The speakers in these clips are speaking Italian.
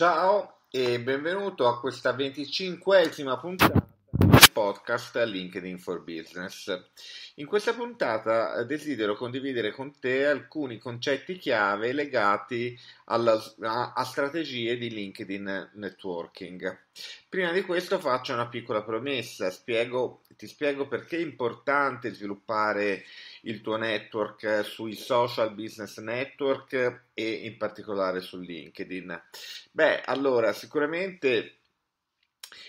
Ciao e benvenuto a questa venticinquesima puntata podcast LinkedIn for Business. In questa puntata eh, desidero condividere con te alcuni concetti chiave legati alla, a, a strategie di LinkedIn networking. Prima di questo faccio una piccola promessa, spiego, ti spiego perché è importante sviluppare il tuo network eh, sui social business network e in particolare su LinkedIn. Beh, allora sicuramente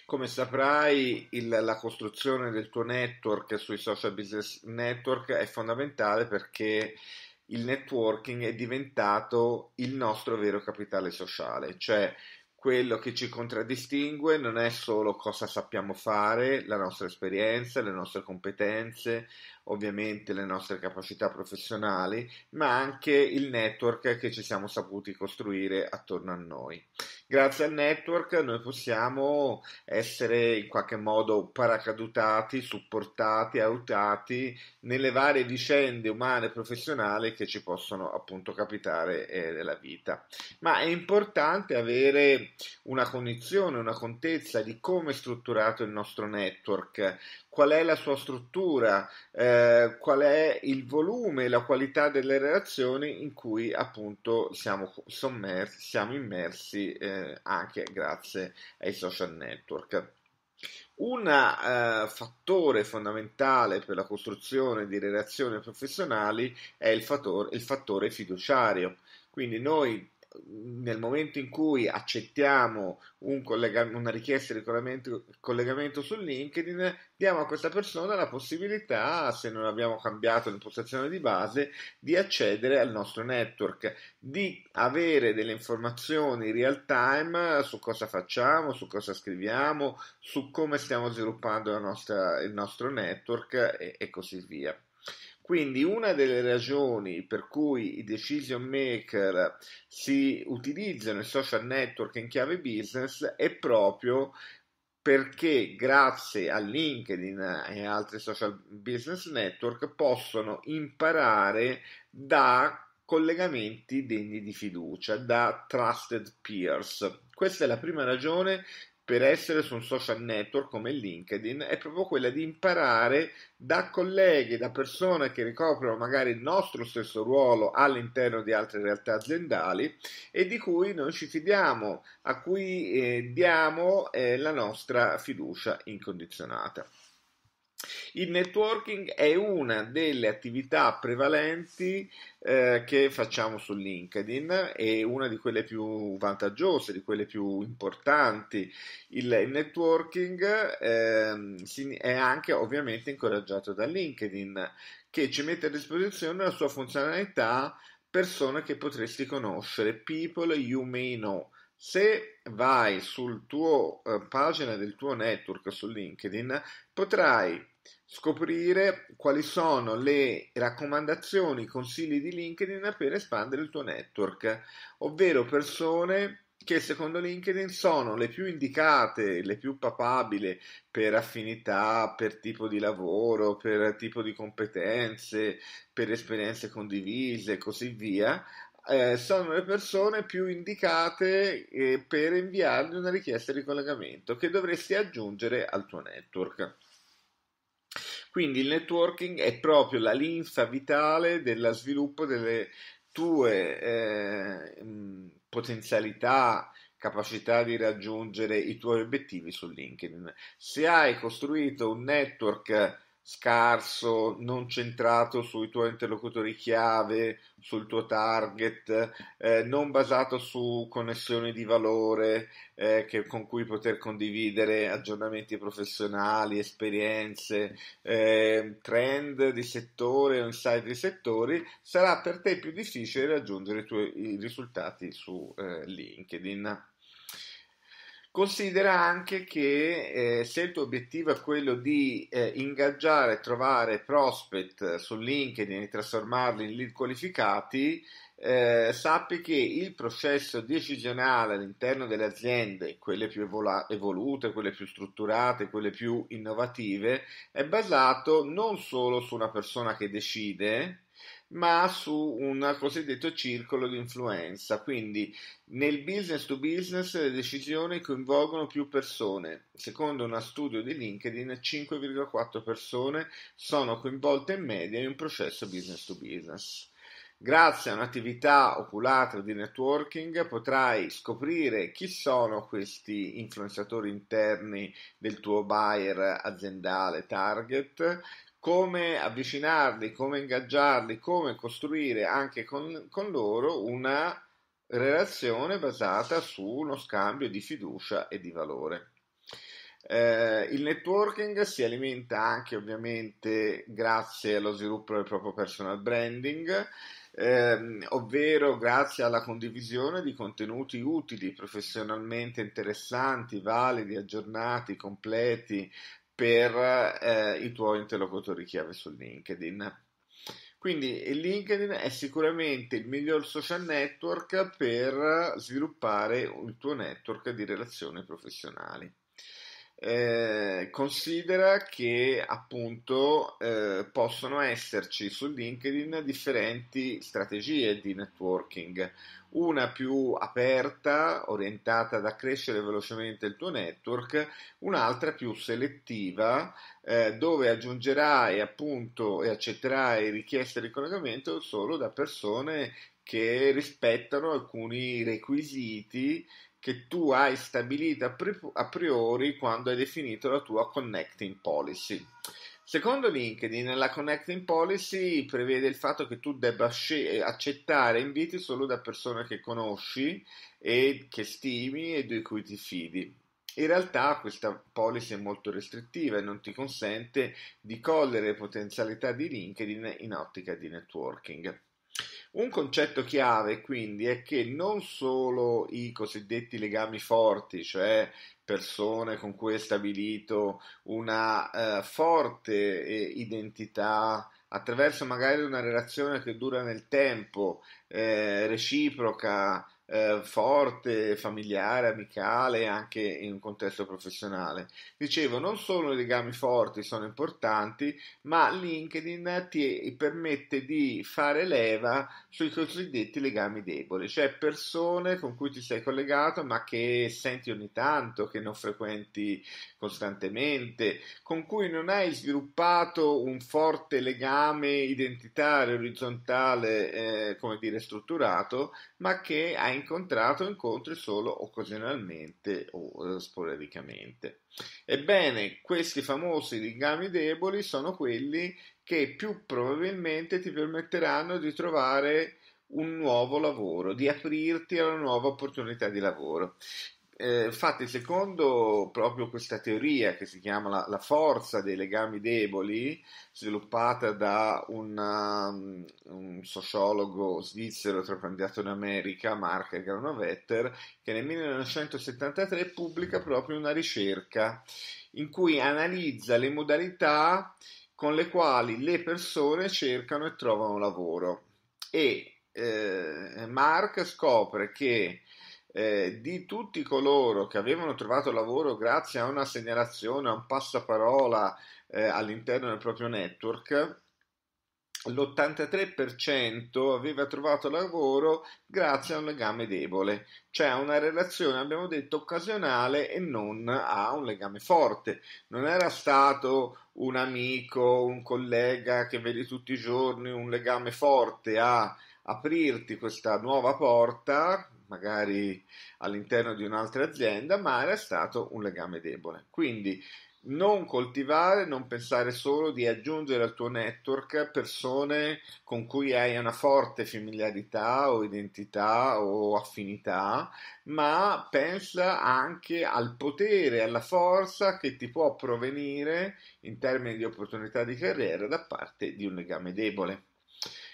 come saprai, il, la costruzione del tuo network sui social business network è fondamentale perché il networking è diventato il nostro vero capitale sociale, cioè quello che ci contraddistingue non è solo cosa sappiamo fare, la nostra esperienza, le nostre competenze, ovviamente le nostre capacità professionali, ma anche il network che ci siamo saputi costruire attorno a noi. Grazie al network noi possiamo essere in qualche modo paracadutati, supportati, aiutati nelle varie vicende umane e professionali che ci possono appunto capitare eh, nella vita. Ma è importante avere una cognizione, una contezza di come è strutturato il nostro network, qual è la sua struttura, eh, qual è il volume, la qualità delle relazioni in cui appunto siamo, sommersi, siamo immersi eh, anche grazie ai social network. Un eh, fattore fondamentale per la costruzione di relazioni professionali è il fattore, il fattore fiduciario. Quindi noi nel momento in cui accettiamo un collega- una richiesta di collegamento, collegamento, su LinkedIn, diamo a questa persona la possibilità, se non abbiamo cambiato l'impostazione di base, di accedere al nostro network, di avere delle informazioni real time su cosa facciamo, su cosa scriviamo, su come stiamo sviluppando nostra, il nostro network e, e così via. Quindi una delle ragioni per cui i decision maker si utilizzano i social network in chiave business è proprio perché grazie a LinkedIn e altri social business network possono imparare da collegamenti degni di fiducia, da trusted peers. Questa è la prima ragione per essere su un social network come LinkedIn è proprio quella di imparare da colleghi, da persone che ricoprono magari il nostro stesso ruolo all'interno di altre realtà aziendali e di cui noi ci fidiamo, a cui eh, diamo eh, la nostra fiducia incondizionata. Il networking è una delle attività prevalenti eh, che facciamo su LinkedIn e una di quelle più vantaggiose, di quelle più importanti. Il networking eh, è anche ovviamente incoraggiato da LinkedIn che ci mette a disposizione la sua funzionalità persone che potresti conoscere, people you may know. Se vai sul tuo eh, pagina del tuo network su LinkedIn, potrai scoprire quali sono le raccomandazioni, i consigli di LinkedIn per espandere il tuo network, ovvero persone che secondo LinkedIn sono le più indicate, le più papabili per affinità, per tipo di lavoro, per tipo di competenze, per esperienze condivise e così via, eh, sono le persone più indicate eh, per inviargli una richiesta di collegamento che dovresti aggiungere al tuo network. Quindi il networking è proprio la linfa vitale dello sviluppo delle tue eh, mm, potenzialità, capacità di raggiungere i tuoi obiettivi su LinkedIn. Se hai costruito un network scarso, non centrato sui tuoi interlocutori chiave, sul tuo target, eh, non basato su connessioni di valore eh, che, con cui poter condividere aggiornamenti professionali, esperienze, eh, trend di settore o insight di settori, sarà per te più difficile raggiungere i tuoi i risultati su eh, LinkedIn. Considera anche che eh, se il tuo obiettivo è quello di eh, ingaggiare, trovare prospect su LinkedIn e trasformarli in lead qualificati, eh, sappi che il processo decisionale all'interno delle aziende, quelle più evola- evolute, quelle più strutturate, quelle più innovative, è basato non solo su una persona che decide, ma su un cosiddetto circolo di influenza. Quindi nel business to business le decisioni coinvolgono più persone. Secondo uno studio di LinkedIn, 5,4 persone sono coinvolte in media in un processo business to business. Grazie a un'attività oculata di networking potrai scoprire chi sono questi influenzatori interni del tuo buyer aziendale target, come avvicinarli, come ingaggiarli, come costruire anche con, con loro una relazione basata su uno scambio di fiducia e di valore. Eh, il networking si alimenta anche ovviamente grazie allo sviluppo del proprio personal branding, ehm, ovvero grazie alla condivisione di contenuti utili, professionalmente interessanti, validi, aggiornati, completi, per eh, i tuoi interlocutori chiave su LinkedIn. Quindi LinkedIn è sicuramente il miglior social network per sviluppare il tuo network di relazioni professionali. Eh, considera che appunto eh, possono esserci su LinkedIn differenti strategie di networking, una più aperta, orientata ad accrescere velocemente il tuo network, un'altra più selettiva, eh, dove aggiungerai appunto e accetterai richieste di collegamento solo da persone che rispettano alcuni requisiti che tu hai stabilito a priori quando hai definito la tua connecting policy. Secondo LinkedIn, la connecting policy prevede il fatto che tu debba eh, accettare inviti solo da persone che conosci e che stimi e di cui ti fidi. In realtà questa policy è molto restrittiva e non ti consente di cogliere potenzialità di LinkedIn in ottica di networking. Un concetto chiave quindi è che non solo i cosiddetti legami forti, cioè persone con cui è stabilito una eh, forte eh, identità attraverso magari una relazione che dura nel tempo, eh, reciproca, eh, forte, familiare, amicale anche in un contesto professionale. Dicevo, non solo i legami forti sono importanti, ma LinkedIn ti permette di fare leva sui cosiddetti legami deboli, cioè persone con cui ti sei collegato ma che senti ogni tanto, che non frequenti costantemente, con cui non hai sviluppato un forte legame identitario, orizzontale, eh, come dire, strutturato, ma che hai incontrato incontri solo occasionalmente o eh, sporadicamente. Ebbene, questi famosi legami deboli sono quelli che più probabilmente ti permetteranno di trovare un nuovo lavoro, di aprirti a una nuova opportunità di lavoro eh, infatti, secondo proprio questa teoria che si chiama la, la forza dei legami deboli, sviluppata da una, um, un sociologo svizzero trapandiato in America, Mark Granovetter, che nel 1973 pubblica proprio una ricerca in cui analizza le modalità con le quali le persone cercano e trovano lavoro. E eh, Mark scopre che eh, di tutti coloro che avevano trovato lavoro grazie a una segnalazione, a un passaparola eh, all'interno del proprio network, l'83% aveva trovato lavoro grazie a un legame debole, cioè a una relazione, abbiamo detto, occasionale e non a un legame forte. Non era stato un amico, un collega che vedi tutti i giorni, un legame forte a aprirti questa nuova porta magari all'interno di un'altra azienda, ma era stato un legame debole. Quindi non coltivare, non pensare solo di aggiungere al tuo network persone con cui hai una forte familiarità o identità o affinità, ma pensa anche al potere, alla forza che ti può provenire in termini di opportunità di carriera da parte di un legame debole.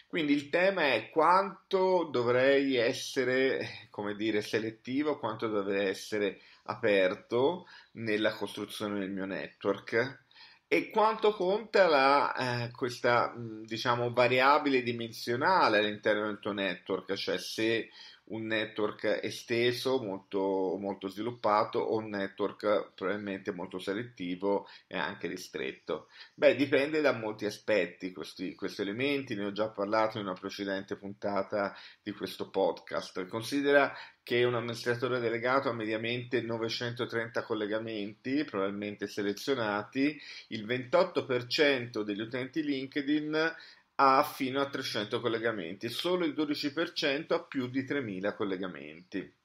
Quindi il tema è quanto dovrei essere, come dire, selettivo, quanto dovrei essere aperto nella costruzione del mio network e quanto conta la, eh, questa mm, diciamo variabile dimensionale all'interno del tuo network, cioè se un network esteso, molto, molto sviluppato o un network probabilmente molto selettivo e anche ristretto? Beh, dipende da molti aspetti questi, questi elementi, ne ho già parlato in una precedente puntata di questo podcast. Considera che un amministratore delegato ha mediamente 930 collegamenti, probabilmente selezionati, il 28% degli utenti LinkedIn ha fino a 300 collegamenti, solo il 12% ha più di 3000 collegamenti.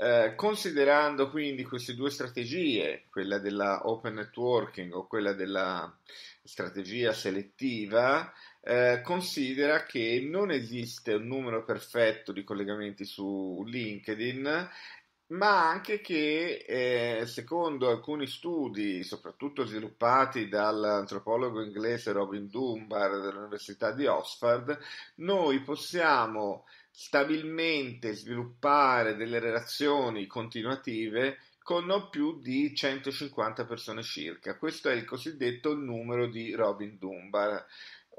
Eh, considerando quindi queste due strategie, quella della open networking o quella della strategia selettiva, eh, considera che non esiste un numero perfetto di collegamenti su LinkedIn ma anche che eh, secondo alcuni studi, soprattutto sviluppati dall'antropologo inglese Robin Dunbar dell'Università di Oxford, noi possiamo stabilmente sviluppare delle relazioni continuative con non più di 150 persone circa. Questo è il cosiddetto numero di Robin Dunbar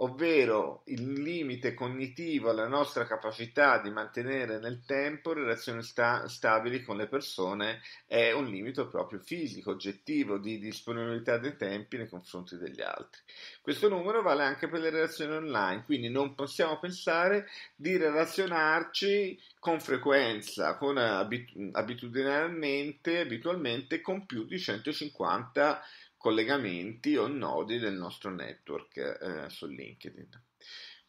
ovvero il limite cognitivo alla nostra capacità di mantenere nel tempo relazioni sta- stabili con le persone è un limite proprio fisico, oggettivo, di disponibilità dei tempi nei confronti degli altri. Questo numero vale anche per le relazioni online, quindi non possiamo pensare di relazionarci con frequenza, con abit- abitudinariamente, abitualmente con più di 150 persone collegamenti o nodi del nostro network eh, su LinkedIn.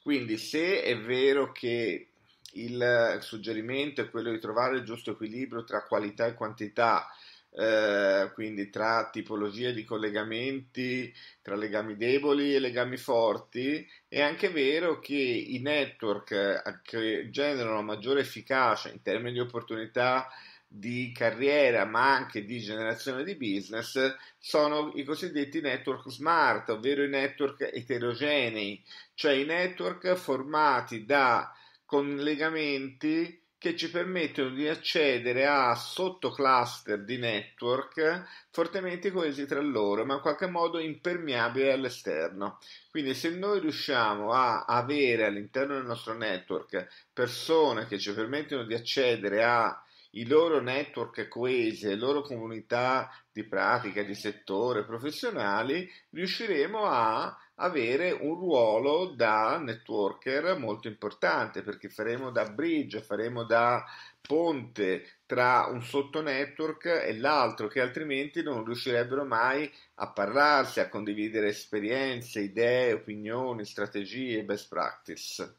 Quindi se è vero che il suggerimento è quello di trovare il giusto equilibrio tra qualità e quantità, eh, quindi tra tipologie di collegamenti, tra legami deboli e legami forti, è anche vero che i network eh, che generano maggiore efficacia in termini di opportunità di carriera ma anche di generazione di business sono i cosiddetti network smart, ovvero i network eterogenei, cioè i network formati da collegamenti che ci permettono di accedere a sottocluster di network fortemente coesi tra loro, ma in qualche modo impermeabili all'esterno. Quindi se noi riusciamo a avere all'interno del nostro network persone che ci permettono di accedere a i loro network coesi, le loro comunità di pratica, di settore, professionali, riusciremo a avere un ruolo da networker molto importante perché faremo da bridge, faremo da ponte tra un sottonetwork e l'altro che altrimenti non riuscirebbero mai a parlarsi, a condividere esperienze, idee, opinioni, strategie, best practice.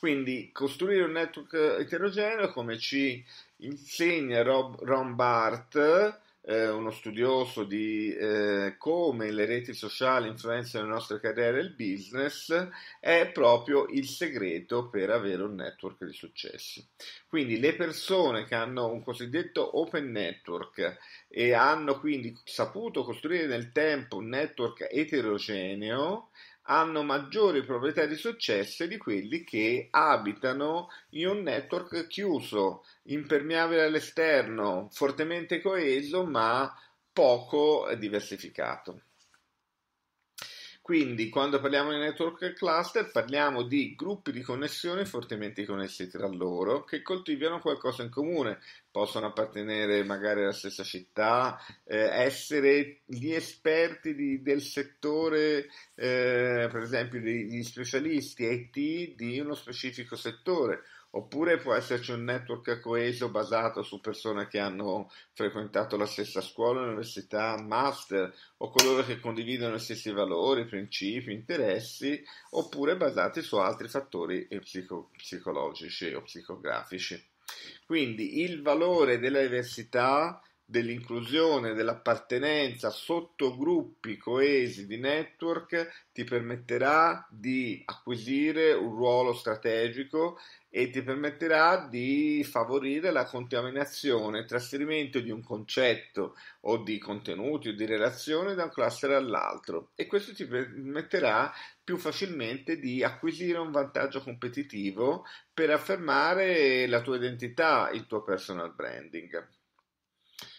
Quindi costruire un network eterogeneo, come ci insegna Rob, Ron Barth, eh, uno studioso di eh, come le reti sociali influenzano le nostre carriere e il business, è proprio il segreto per avere un network di successi. Quindi le persone che hanno un cosiddetto open network e hanno quindi saputo costruire nel tempo un network eterogeneo hanno maggiori proprietà di successo di quelli che abitano in un network chiuso, impermeabile all'esterno, fortemente coeso ma poco diversificato. Quindi, quando parliamo di network cluster, parliamo di gruppi di connessioni fortemente connessi tra loro che coltivano qualcosa in comune. Possono appartenere magari alla stessa città, eh, essere gli esperti di, del settore, eh, per esempio, gli specialisti IT di uno specifico settore Oppure può esserci un network coeso basato su persone che hanno frequentato la stessa scuola, università, master o coloro che condividono gli stessi valori, principi, interessi, oppure basati su altri fattori eh, psico- psicologici o psicografici. Quindi il valore della diversità, dell'inclusione, dell'appartenenza sotto gruppi coesi di network ti permetterà di acquisire un ruolo strategico e ti permetterà di favorire la contaminazione e trasferimento di un concetto o di contenuti o di relazione da un cluster all'altro e questo ti permetterà più facilmente di acquisire un vantaggio competitivo per affermare la tua identità, il tuo personal branding.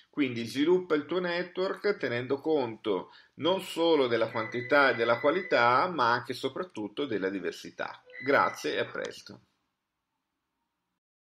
Quindi sviluppa il tuo network tenendo conto non solo della quantità e della qualità, ma anche e soprattutto della diversità. Grazie e a presto.